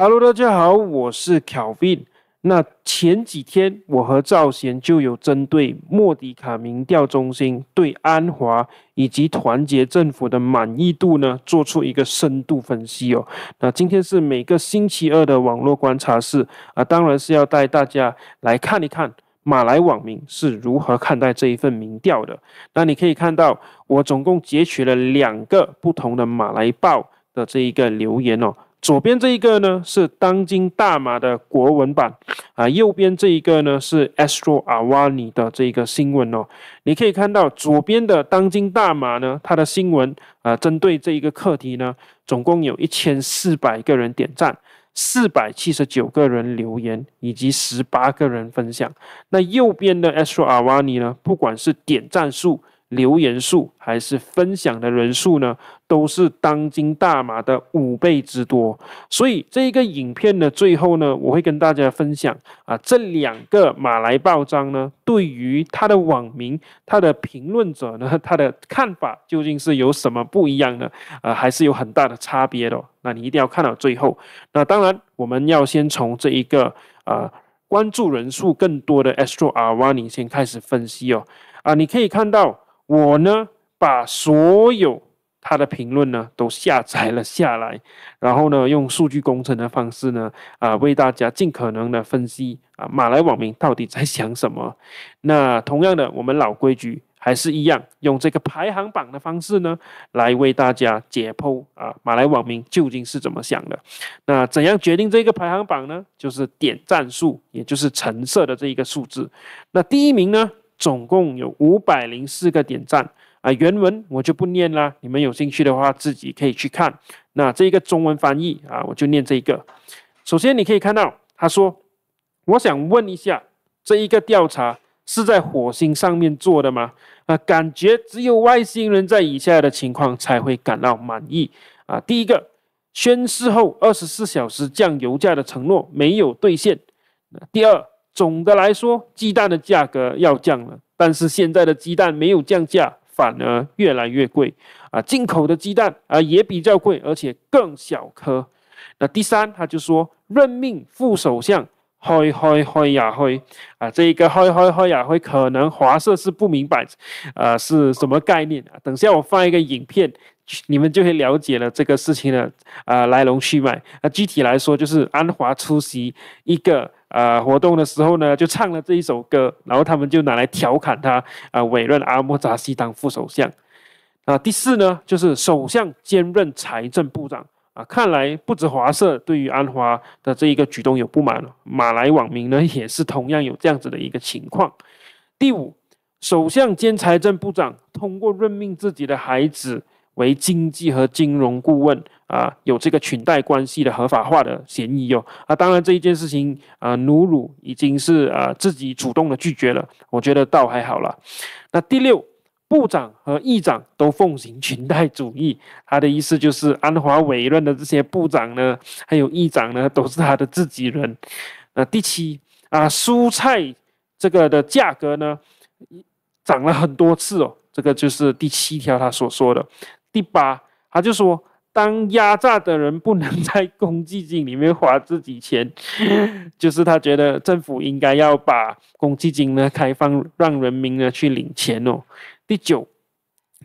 Hello，大家好，我是 Kevin。那前几天我和赵贤就有针对莫迪卡民调中心对安华以及团结政府的满意度呢，做出一个深度分析哦。那今天是每个星期二的网络观察室啊，当然是要带大家来看一看马来网民是如何看待这一份民调的。那你可以看到，我总共截取了两个不同的马来报的这一个留言哦。左边这一个呢是《当今大马》的国文版啊，右边这一个呢是 Astro Awani 的这个新闻哦。你可以看到左边的《当今大马》呢，它的新闻啊，针对这一个课题呢，总共有一千四百个人点赞，四百七十九个人留言，以及十八个人分享。那右边的 Astro Awani 呢，不管是点赞数，留言数还是分享的人数呢，都是当今大马的五倍之多。所以这一个影片呢，最后呢，我会跟大家分享啊，这两个马来报章呢，对于它的网民、它的评论者呢，它的看法究竟是有什么不一样呢？啊，还是有很大的差别哦。那你一定要看到最后。那当然，我们要先从这一个啊关注人数更多的 Astro Arwani 先开始分析哦。啊，你可以看到。我呢，把所有他的评论呢都下载了下来，然后呢，用数据工程的方式呢，啊，为大家尽可能的分析啊，马来网民到底在想什么。那同样的，我们老规矩还是一样，用这个排行榜的方式呢，来为大家解剖啊，马来网民究竟是怎么想的。那怎样决定这个排行榜呢？就是点赞数，也就是橙色的这一个数字。那第一名呢？总共有五百零四个点赞啊！原文我就不念啦，你们有兴趣的话自己可以去看。那这个中文翻译啊，我就念这一个。首先，你可以看到他说：“我想问一下，这一个调查是在火星上面做的吗？啊，感觉只有外星人在以下的情况才会感到满意啊。第一个，宣誓后二十四小时降油价的承诺没有兑现。第二。”总的来说，鸡蛋的价格要降了，但是现在的鸡蛋没有降价，反而越来越贵啊！进口的鸡蛋啊也比较贵，而且更小颗。那第三，他就说任命副首相。嗨嗨嗨呀嗨！啊，这一个嗨嗨嗨呀嗨，可能华社是不明白，呃，是什么概念啊？等下我放一个影片，你们就会了解了这个事情的啊来龙去脉。啊，具体来说就是安华出席一个呃活动的时候呢，就唱了这一首歌，然后他们就拿来调侃他啊，委任阿莫扎西当副首相。啊，第四呢，就是首相兼任财政部长。啊，看来不止华社对于安华的这一个举动有不满，马来网民呢也是同样有这样子的一个情况。第五，首相兼财政部长通过任命自己的孩子为经济和金融顾问，啊，有这个裙带关系的合法化的嫌疑哟。啊，当然这一件事情啊，努鲁已经是啊自己主动的拒绝了，我觉得倒还好了。那第六。部长和议长都奉行裙带主义，他的意思就是安华委任的这些部长呢，还有议长呢，都是他的自己人。那第七啊，蔬菜这个的价格呢，涨了很多次哦，这个就是第七条他所说的。第八，他就说。当压榨的人不能在公积金里面花自己钱，就是他觉得政府应该要把公积金呢开放，让人民呢去领钱哦。第九，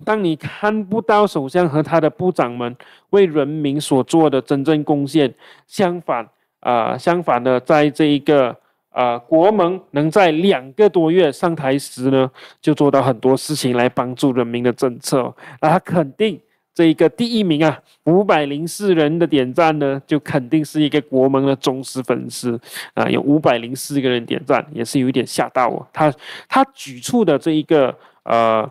当你看不到首相和他的部长们为人民所做的真正贡献，相反啊，相反的，在这一个呃国盟能在两个多月上台时呢，就做到很多事情来帮助人民的政策，那他肯定。这一个第一名啊，五百零四人的点赞呢，就肯定是一个国盟的忠实粉丝啊。有五百零四个人点赞，也是有一点吓到我。他他举出的这一个呃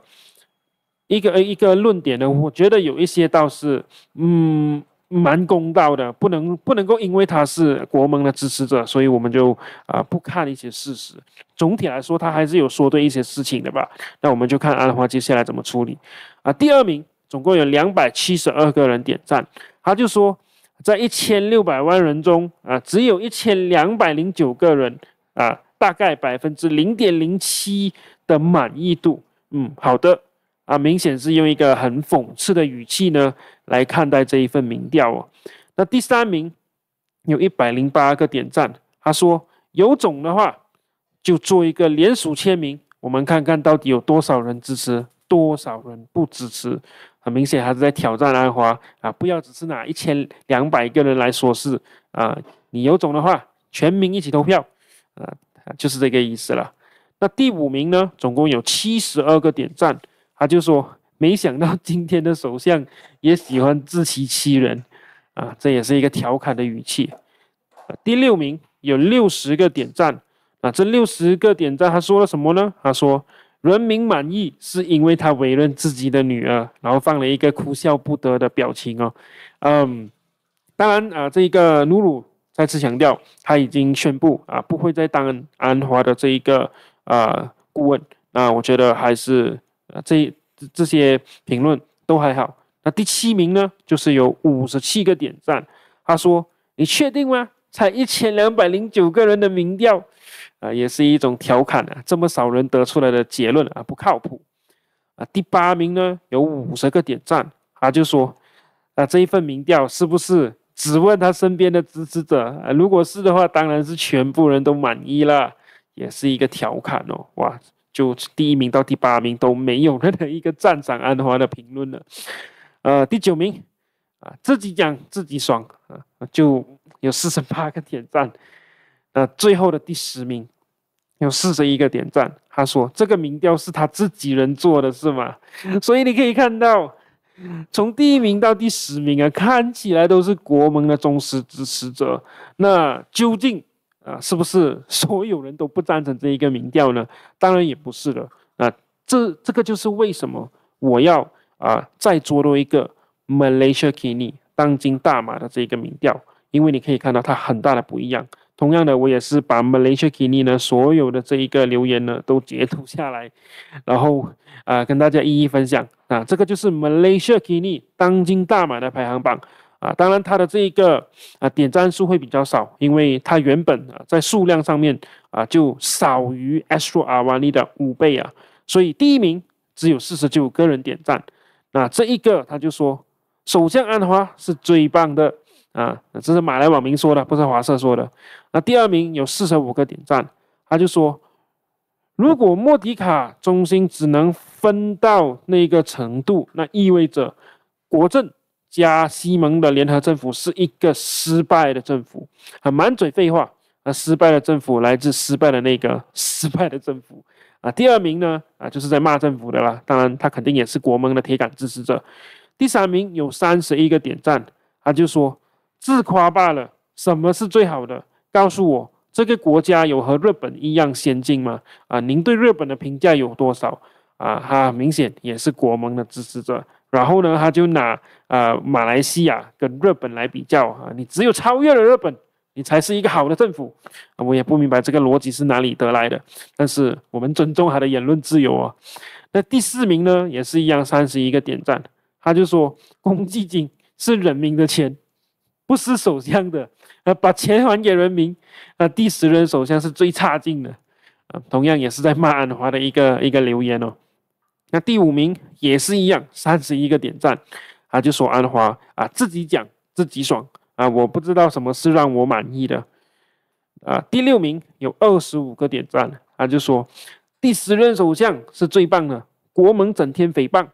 一个呃一个论点呢，我觉得有一些倒是嗯蛮公道的，不能不能够因为他是国盟的支持者，所以我们就啊不看一些事实。总体来说，他还是有说对一些事情的吧。那我们就看阿华接下来怎么处理啊。第二名。总共有两百七十二个人点赞，他就说，在一千六百万人中啊，只有一千两百零九个人啊，大概百分之零点零七的满意度。嗯，好的啊，明显是用一个很讽刺的语气呢来看待这一份民调哦。那第三名有一百零八个点赞，他说有种的话就做一个联署签名，我们看看到底有多少人支持，多少人不支持。很明显，还是在挑战安华啊！不要只是拿一千两百个人来说事啊！你有种的话，全民一起投票啊！就是这个意思了。那第五名呢？总共有七十二个点赞，他就说：“没想到今天的首相也喜欢自欺欺人啊！”这也是一个调侃的语气。第六名有六十个点赞啊！这六十个点赞，他说了什么呢？他说。人民满意是因为他委任自己的女儿，然后放了一个哭笑不得的表情哦。嗯，当然啊，这一个努鲁再次强调，他已经宣布啊，不会再担任安华的这一个啊顾问。那我觉得还是啊，这这些评论都还好。那第七名呢，就是有五十七个点赞，他说：“你确定吗？”才一千两百零九个人的民调，啊，也是一种调侃啊！这么少人得出来的结论啊，不靠谱啊！第八名呢，有五十个点赞，啊，就说啊，这一份民调是不是只问他身边的支持者？如果是的话，当然是全部人都满意了，也是一个调侃哦！哇，就第一名到第八名都没有任何一个站长安华的评论了，呃，第九名啊，自己讲自己爽啊，就。有四十八个点赞，那最后的第十名有四十一个点赞。他说这个民调是他自己人做的，是吗？所以你可以看到，从第一名到第十名啊，看起来都是国盟的忠实支持者。那究竟啊，是不是所有人都不赞成这一个民调呢？当然也不是了。那这这个就是为什么我要啊再做多一个 Malaysia Kini 当今大马的这一个民调。因为你可以看到它很大的不一样。同样的，我也是把 Malaysia Kini 呢所有的这一个留言呢都截图下来，然后啊跟大家一一分享啊。这个就是 Malaysia Kini 当今大马的排行榜啊。当然，它的这一个啊点赞数会比较少，因为它原本啊在数量上面啊就少于 a s t r a r w a n i 的五倍啊。所以第一名只有四十九个人点赞。那这一个他就说，首相安华是最棒的。啊，这是马来网民说的，不是华社说的。那第二名有四十五个点赞，他就说，如果莫迪卡中心只能分到那个程度，那意味着国政加西盟的联合政府是一个失败的政府。很满嘴废话，那失败的政府来自失败的那个失败的政府。啊，第二名呢，啊，就是在骂政府的啦。当然，他肯定也是国盟的铁杆支持者。第三名有三十一个点赞，他就说。自夸罢了。什么是最好的？告诉我，这个国家有和日本一样先进吗？啊，您对日本的评价有多少？啊，他明显也是国盟的支持者。然后呢，他就拿啊马来西亚跟日本来比较啊。你只有超越了日本，你才是一个好的政府。我也不明白这个逻辑是哪里得来的。但是我们尊重他的言论自由啊。那第四名呢，也是一样，三十一个点赞。他就说，公积金是人民的钱。不是首相的，啊，把钱还给人民，啊，第十任首相是最差劲的，啊，同样也是在骂安华的一个一个留言哦。那第五名也是一样，三十一个点赞，啊，就说安华啊，自己讲自己爽啊，我不知道什么是让我满意的，啊，第六名有二十五个点赞，啊，就说第十任首相是最棒的，国盟整天诽谤，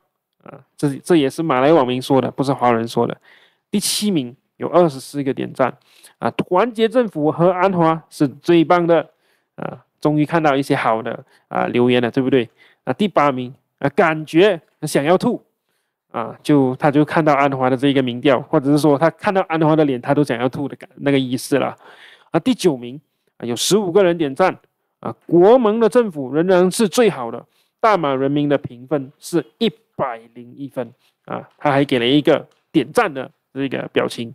啊，这这也是马来网民说的，不是华人说的。第七名。有二十四个点赞啊！团结政府和安华是最棒的啊！终于看到一些好的啊留言了，对不对？啊，第八名啊，感觉想要吐啊！就他就看到安华的这个民调，或者是说他看到安华的脸，他都想要吐的感那个意思了啊！第九名啊，有十五个人点赞啊！国盟的政府仍然是最好的，大马人民的评分是一百零一分啊！他还给了一个点赞的这个表情。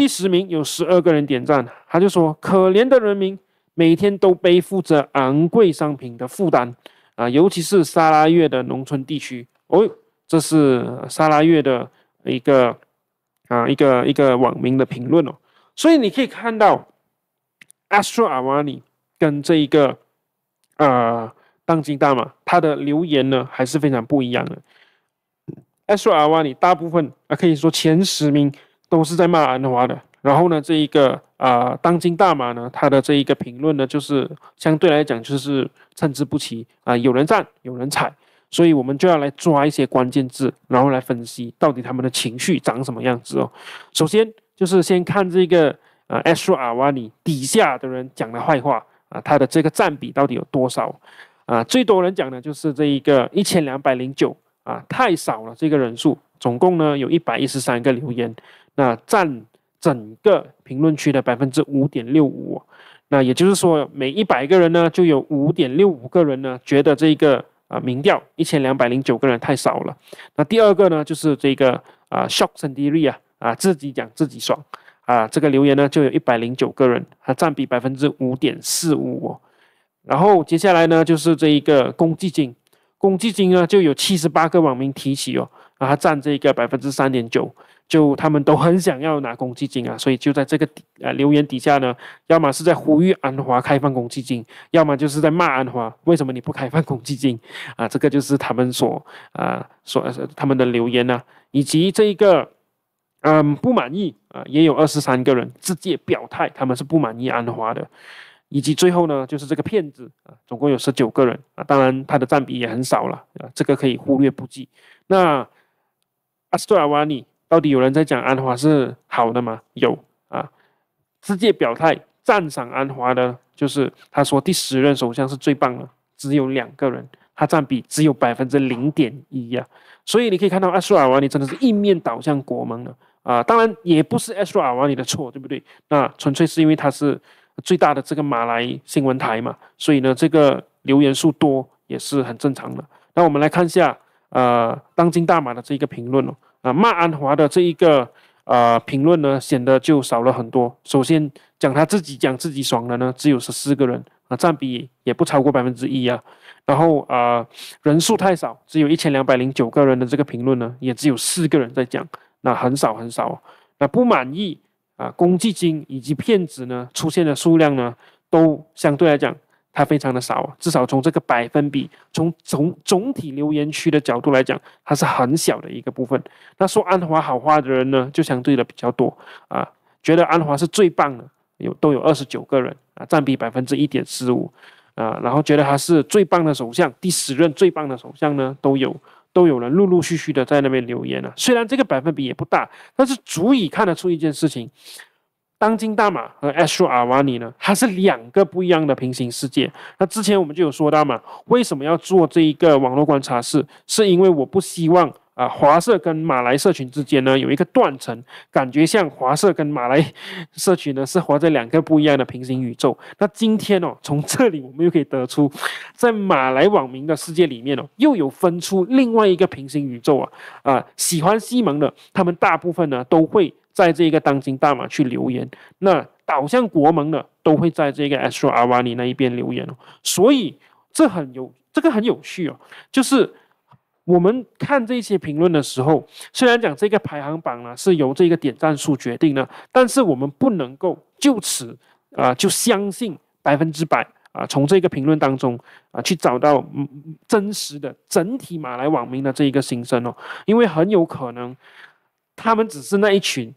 第十名有十二个人点赞，他就说：“可怜的人民每天都背负着昂贵商品的负担啊，尤其是沙拉越的农村地区。”哦，这是沙拉越的一个啊，一个一个网民的评论哦。所以你可以看到，Astro a a n i 跟这一个呃当今大马他的留言呢，还是非常不一样的。Astro a a n i 大部分啊，可以说前十名。都是在骂安华的，然后呢，这一个啊，当今大马呢，他的这一个评论呢，就是相对来讲就是参差不齐啊，有人赞，有人踩，所以我们就要来抓一些关键字，然后来分析到底他们的情绪长什么样子哦。首先就是先看这个啊，Ashrawani 底下的人讲的坏话啊，他的这个占比到底有多少啊？最多人讲的就是这一个一千两百零九啊，太少了，这个人数总共呢有一百一十三个留言。那占整个评论区的百分之五点六五，那也就是说，每一百个人呢，就有五点六五个人呢觉得这个啊，民调一千两百零九个人太少了。那第二个呢，就是这个啊，shock and i r y 啊，啊自己讲自己爽啊，这个留言呢就有一百零九个人，它占比百分之五点四五。然后接下来呢，就是这一个公积金，公积金呢就有七十八个网民提起哦，啊，占这个百分之三点九。就他们都很想要拿公积金啊，所以就在这个呃留言底下呢，要么是在呼吁安华开放公积金，要么就是在骂安华，为什么你不开放公积金啊？这个就是他们所啊所他们的留言呢，以及这一个嗯不满意啊，也有二十三个人直接表态，他们是不满意安华的，以及最后呢就是这个骗子啊，总共有十九个人啊，当然他的占比也很少了啊，这个可以忽略不计。那阿斯特瓦尼。到底有人在讲安华是好的吗？有啊，直接表态赞赏安华的，就是他说第十任首相是最棒的，只有两个人，他占比只有百分之零点一呀。所以你可以看到阿苏尔瓦尼真的是一面倒向国盟了啊！当然也不是阿苏尔瓦尼的错，对不对？那纯粹是因为他是最大的这个马来新闻台嘛，所以呢，这个留言数多也是很正常的。那我们来看一下呃，当今大马的这一个评论哦。啊，骂安华的这一个啊评论呢，显得就少了很多。首先讲他自己讲自己爽的呢，只有十四个人啊，占比也不超过百分之一啊。然后啊，人数太少，只有一千两百零九个人的这个评论呢，也只有四个人在讲，那很少很少。那不满意啊，公积金以及骗子呢出现的数量呢，都相对来讲。它非常的少，至少从这个百分比，从总总体留言区的角度来讲，它是很小的一个部分。那说安华好话的人呢，就相对的比较多啊，觉得安华是最棒的，有都有二十九个人啊，占比百分之一点四五啊，然后觉得他是最棒的首相，第十任最棒的首相呢，都有都有人陆陆续续的在那边留言了。虽然这个百分比也不大，但是足以看得出一件事情。当今大马和阿舒阿瓦尼呢，它是两个不一样的平行世界。那之前我们就有说到嘛，为什么要做这一个网络观察室？是因为我不希望啊，华社跟马来社群之间呢有一个断层，感觉像华社跟马来社群呢是活在两个不一样的平行宇宙。那今天哦，从这里我们又可以得出，在马来网民的世界里面哦，又有分出另外一个平行宇宙啊。啊，喜欢西蒙的，他们大部分呢都会。在这个当今大马去留言，那倒向国门的都会在这个阿叔 a n i 那一边留言哦，所以这很有这个很有趣哦，就是我们看这些评论的时候，虽然讲这个排行榜呢是由这个点赞数决定的，但是我们不能够就此啊就相信百分之百啊从这个评论当中啊去找到真实的整体马来网民的这一个心声哦，因为很有可能。他们只是那一群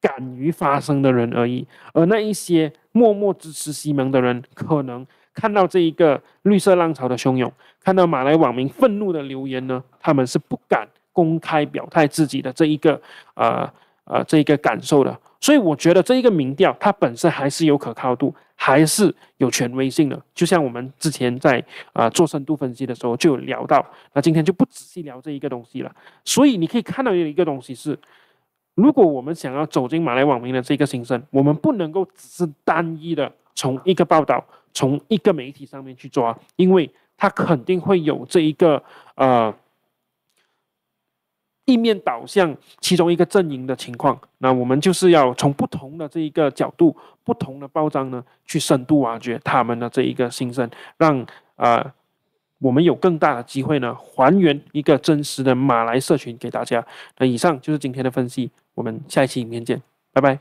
敢于发声的人而已，而那一些默默支持西蒙的人，可能看到这一个绿色浪潮的汹涌，看到马来网民愤怒的留言呢，他们是不敢公开表态自己的这一个呃呃这一个感受的。所以我觉得这一个民调它本身还是有可靠度。还是有权威性的，就像我们之前在啊做深度分析的时候就有聊到，那今天就不仔细聊这一个东西了。所以你可以看到有一个东西是，如果我们想要走进马来网民的这个心声，我们不能够只是单一的从一个报道、从一个媒体上面去抓，因为它肯定会有这一个呃。一面倒向其中一个阵营的情况，那我们就是要从不同的这一个角度、不同的包装呢，去深度挖掘他们的这一个心声，让啊我们有更大的机会呢，还原一个真实的马来社群给大家。那以上就是今天的分析，我们下一期影片见，拜拜。